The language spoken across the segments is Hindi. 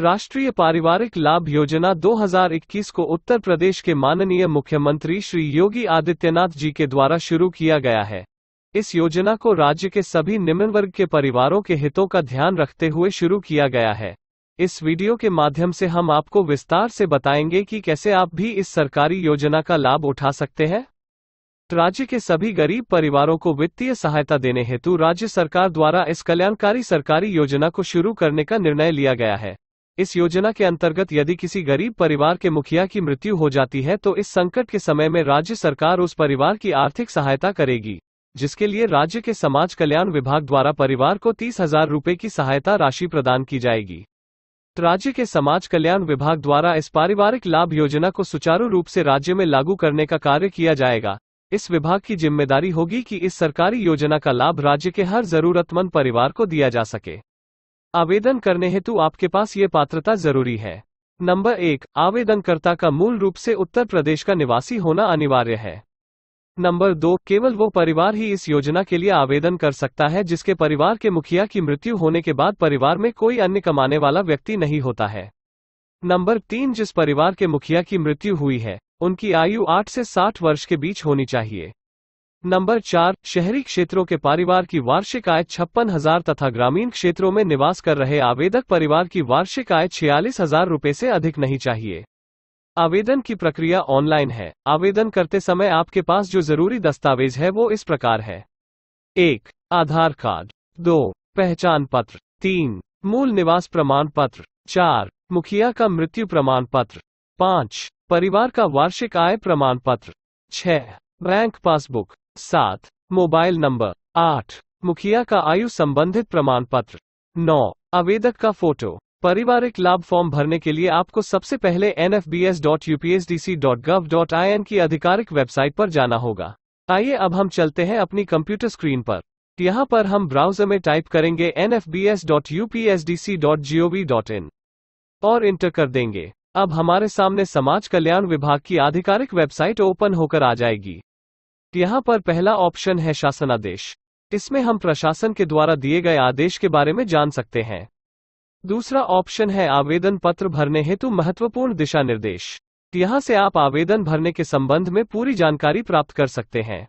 राष्ट्रीय पारिवारिक लाभ योजना 2021 को उत्तर प्रदेश के माननीय मुख्यमंत्री श्री योगी आदित्यनाथ जी के द्वारा शुरू किया गया है इस योजना को राज्य के सभी निम्न वर्ग के परिवारों के हितों का ध्यान रखते हुए शुरू किया गया है इस वीडियो के माध्यम से हम आपको विस्तार से बताएंगे कि कैसे आप भी इस सरकारी योजना का लाभ उठा सकते हैं राज्य के सभी गरीब परिवारों को वित्तीय सहायता देने हेतु राज्य सरकार द्वारा इस कल्याणकारी सरकारी योजना को शुरू करने का निर्णय लिया गया है इस योजना के अंतर्गत यदि किसी गरीब परिवार के मुखिया की मृत्यु हो जाती है तो इस संकट के समय में राज्य सरकार उस परिवार की आर्थिक सहायता करेगी जिसके लिए राज्य के समाज कल्याण विभाग द्वारा परिवार को तीस हजार रूपए की सहायता राशि प्रदान की जाएगी राज्य के समाज कल्याण विभाग द्वारा इस पारिवारिक लाभ योजना को सुचारू रूप से राज्य में लागू करने का कार्य किया जाएगा इस विभाग की जिम्मेदारी होगी कि इस सरकारी योजना का लाभ राज्य के हर जरूरतमंद परिवार को दिया जा सके आवेदन करने हेतु आपके पास ये पात्रता जरूरी है नंबर एक आवेदनकर्ता का मूल रूप से उत्तर प्रदेश का निवासी होना अनिवार्य है नंबर दो केवल वो परिवार ही इस योजना के लिए आवेदन कर सकता है जिसके परिवार के मुखिया की मृत्यु होने के बाद परिवार में कोई अन्य कमाने वाला व्यक्ति नहीं होता है नंबर तीन जिस परिवार के मुखिया की मृत्यु हुई है उनकी आयु 8 से 60 वर्ष के बीच होनी चाहिए नंबर चार शहरी क्षेत्रों के परिवार की वार्षिक आय छप्पन हजार तथा ग्रामीण क्षेत्रों में निवास कर रहे आवेदक परिवार की वार्षिक आय छियालीस हजार रूपए ऐसी अधिक नहीं चाहिए आवेदन की प्रक्रिया ऑनलाइन है आवेदन करते समय आपके पास जो जरूरी दस्तावेज है वो इस प्रकार है एक आधार कार्ड दो पहचान पत्र तीन मूल निवास प्रमाण पत्र चार मुखिया का मृत्यु प्रमाण पत्र पाँच परिवार का वार्षिक आय प्रमाण पत्र छह बैंक पासबुक सात मोबाइल नंबर आठ मुखिया का आयु संबंधित प्रमाण पत्र नौ आवेदक का फोटो पारिवारिक लाभ फॉर्म भरने के लिए आपको सबसे पहले एन की आधिकारिक वेबसाइट पर जाना होगा आइए अब हम चलते हैं अपनी कंप्यूटर स्क्रीन पर यहाँ पर हम ब्राउजर में टाइप करेंगे इन और इंटर कर देंगे अब हमारे सामने समाज कल्याण विभाग की आधिकारिक वेबसाइट ओपन होकर आ जाएगी यहाँ पर पहला ऑप्शन है शासनादेश इसमें हम प्रशासन के द्वारा दिए गए आदेश के बारे में जान सकते हैं दूसरा ऑप्शन है आवेदन पत्र भरने हेतु महत्वपूर्ण दिशा निर्देश यहाँ से आप आवेदन भरने के संबंध में पूरी जानकारी प्राप्त कर सकते हैं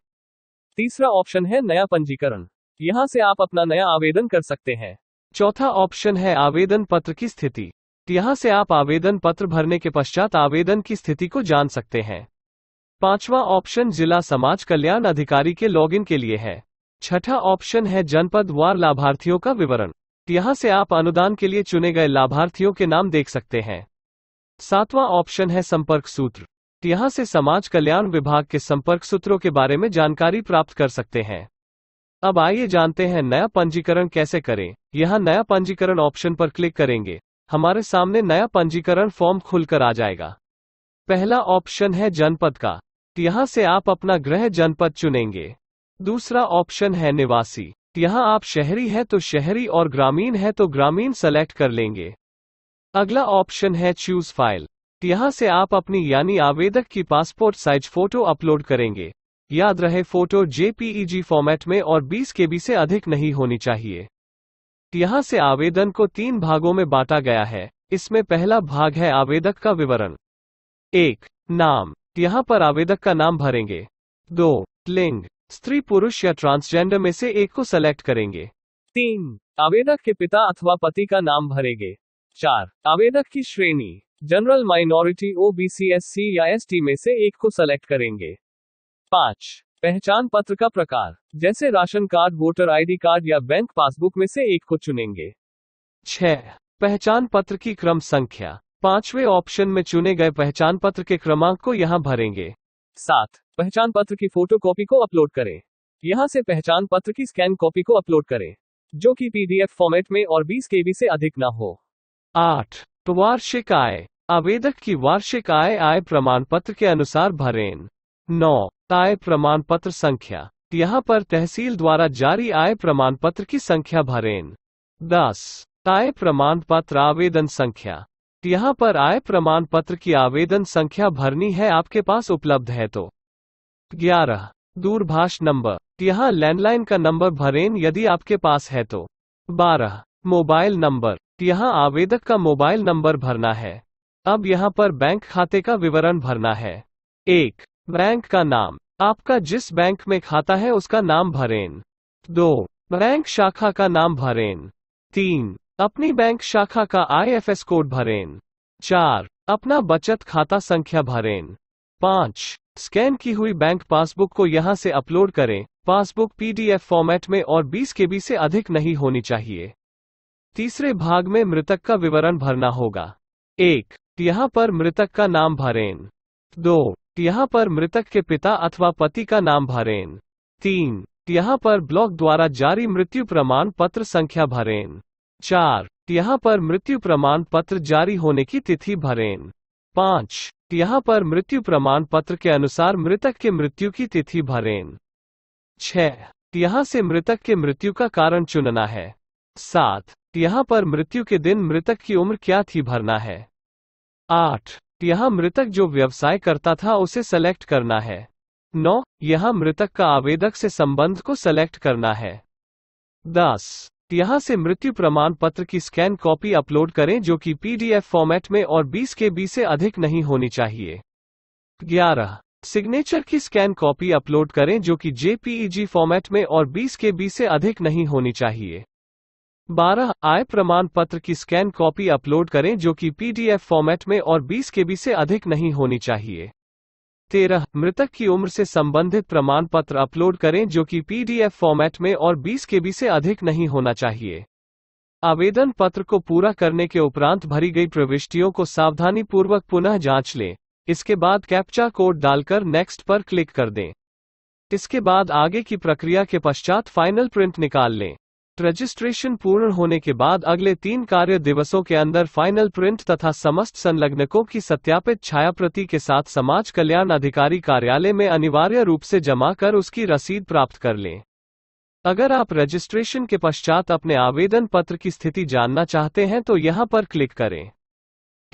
तीसरा ऑप्शन है नया पंजीकरण यहाँ से आप अपना नया आवेदन कर सकते हैं चौथा ऑप्शन है आवेदन पत्र की स्थिति यहाँ से आप आवेदन पत्र भरने के पश्चात आवेदन की स्थिति को जान सकते हैं पांचवा ऑप्शन जिला समाज कल्याण अधिकारी के लॉगिन के लिए है छठा ऑप्शन है जनपद वार लाभार्थियों का विवरण यहाँ से आप अनुदान के लिए चुने गए लाभार्थियों के नाम देख सकते हैं सातवा ऑप्शन है संपर्क सूत्र यहाँ से समाज कल्याण विभाग के संपर्क सूत्रों के बारे में जानकारी प्राप्त कर सकते हैं अब आइए जानते हैं नया पंजीकरण कैसे करें यहाँ नया पंजीकरण ऑप्शन पर क्लिक करेंगे हमारे सामने नया पंजीकरण फॉर्म खुलकर आ जाएगा पहला ऑप्शन है जनपद का यहाँ से आप अपना ग्रह जनपद चुनेंगे दूसरा ऑप्शन है निवासी यहाँ आप शहरी है तो शहरी और ग्रामीण है तो ग्रामीण सेलेक्ट कर लेंगे अगला ऑप्शन है चूज फाइल यहाँ से आप अपनी यानी आवेदक की पासपोर्ट साइज फोटो अपलोड करेंगे याद रहे फोटो जेपीईजी फॉर्मेट में और 20 बी से अधिक नहीं होनी चाहिए यहाँ से आवेदन को तीन भागों में बांटा गया है इसमें पहला भाग है आवेदक का विवरण एक नाम यहाँ पर आवेदक का नाम भरेंगे दो लिंग स्त्री पुरुष या ट्रांसजेंडर में से एक को सेलेक्ट करेंगे तीन आवेदक के पिता अथवा पति का नाम भरेंगे चार आवेदक की श्रेणी general minority O B C S C या एस टी में से एक को सेलेक्ट करेंगे पाँच पहचान पत्र का प्रकार जैसे ration card voter ID card या बैंक पासबुक में से एक को चुनेंगे छह पहचान पत्र की क्रम संख्या पांचवें ऑप्शन में चुने गए पहचान पत्र के क्रमांक को यहाँ भरेंगे सात पहचान पत्र की फोटो कॉपी को अपलोड करें यहाँ से पहचान पत्र की स्कैन कॉपी को अपलोड करें जो कि पीडीएफ फॉर्मेट में और 20 के से अधिक न हो आठ वार्षिक आय आवेदक की वार्षिक आय आय प्रमाण पत्र के अनुसार भरें नौ आय प्रमाण पत्र संख्या यहाँ पर तहसील द्वारा जारी आय प्रमाण पत्र की संख्या भरें दस आय प्रमाण पत्र आवेदन संख्या यहाँ पर आय प्रमाण पत्र की आवेदन संख्या भरनी है आपके पास उपलब्ध है तो ग्यारह दूरभाष नंबर यहाँ लैंडलाइन का नंबर भरें यदि आपके पास है तो बारह मोबाइल नंबर यहाँ आवेदक का मोबाइल नंबर भरना है अब यहाँ पर बैंक खाते का विवरण भरना है एक बैंक का नाम आपका जिस बैंक में खाता है उसका नाम भरें दो बैंक शाखा का नाम भरें तीन अपनी बैंक शाखा का आईएफएस कोड भरें चार अपना बचत खाता संख्या भरें पाँच स्कैन की हुई बैंक पासबुक को यहां से अपलोड करें पासबुक पीडीएफ फॉर्मेट में और 20 के से अधिक नहीं होनी चाहिए तीसरे भाग में मृतक का विवरण भरना होगा एक यहाँ पर मृतक का नाम भरें दो यहाँ पर मृतक के पिता अथवा पति का नाम भरें तीन यहाँ पर ब्लॉक द्वारा जारी मृत्यु प्रमाण पत्र संख्या भरें चार यहाँ पर मृत्यु प्रमाण पत्र जारी होने की तिथि भरें पाँच यहाँ पर मृत्यु प्रमाण पत्र के अनुसार मृतक के मृत्यु की तिथि भरें छह यहाँ से मृतक के मृत्यु का कारण चुनना है सात यहाँ पर मृत्यु के दिन मृतक की उम्र क्या थी भरना है आठ यहाँ मृतक जो व्यवसाय करता था उसे सेलेक्ट करना है नौ यहाँ मृतक का आवेदक से संबंध को सेलेक्ट करना है दस यहाँ से मृत्यु प्रमाण पत्र की स्कैन कॉपी अपलोड करें जो कि पीडीएफ फॉर्मेट में और 20 के बी से अधिक नहीं होनी चाहिए ग्यारह सिग्नेचर की स्कैन कॉपी अपलोड करें जो कि जेपीईजी फॉर्मेट e में और 20 के बी से अधिक नहीं होनी चाहिए 12. आय प्रमाण पत्र की स्कैन कॉपी अपलोड करें जो कि पीडीएफ फॉर्मेट में और 20 के बी से अधिक नहीं होनी चाहिए तेरह मृतक की उम्र से संबंधित प्रमाण पत्र अपलोड करें जो कि पीडीएफ फॉर्मेट में और 20 के से अधिक नहीं होना चाहिए आवेदन पत्र को पूरा करने के उपरांत भरी गई प्रविष्टियों को सावधानीपूर्वक पुनः जांच लें इसके बाद कैप्चा कोड डालकर नेक्स्ट पर क्लिक कर दें इसके बाद आगे की प्रक्रिया के पश्चात फाइनल प्रिंट निकाल लें रजिस्ट्रेशन पूर्ण होने के बाद अगले तीन कार्य दिवसों के अंदर फाइनल प्रिंट तथा समस्त संलग्नकों की सत्यापित छायाप्रति के साथ समाज कल्याण अधिकारी कार्यालय में अनिवार्य रूप से जमा कर उसकी रसीद प्राप्त कर लें अगर आप रजिस्ट्रेशन के पश्चात अपने आवेदन पत्र की स्थिति जानना चाहते हैं तो यहाँ पर क्लिक करें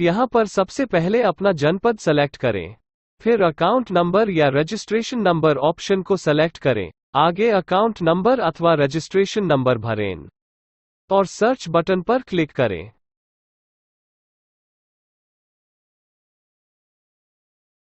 यहाँ पर सबसे पहले अपना जनपद सेलेक्ट करें फिर अकाउंट नंबर या रजिस्ट्रेशन नंबर ऑप्शन को सेलेक्ट करें आगे अकाउंट नंबर अथवा रजिस्ट्रेशन नंबर भरें और सर्च बटन पर क्लिक करें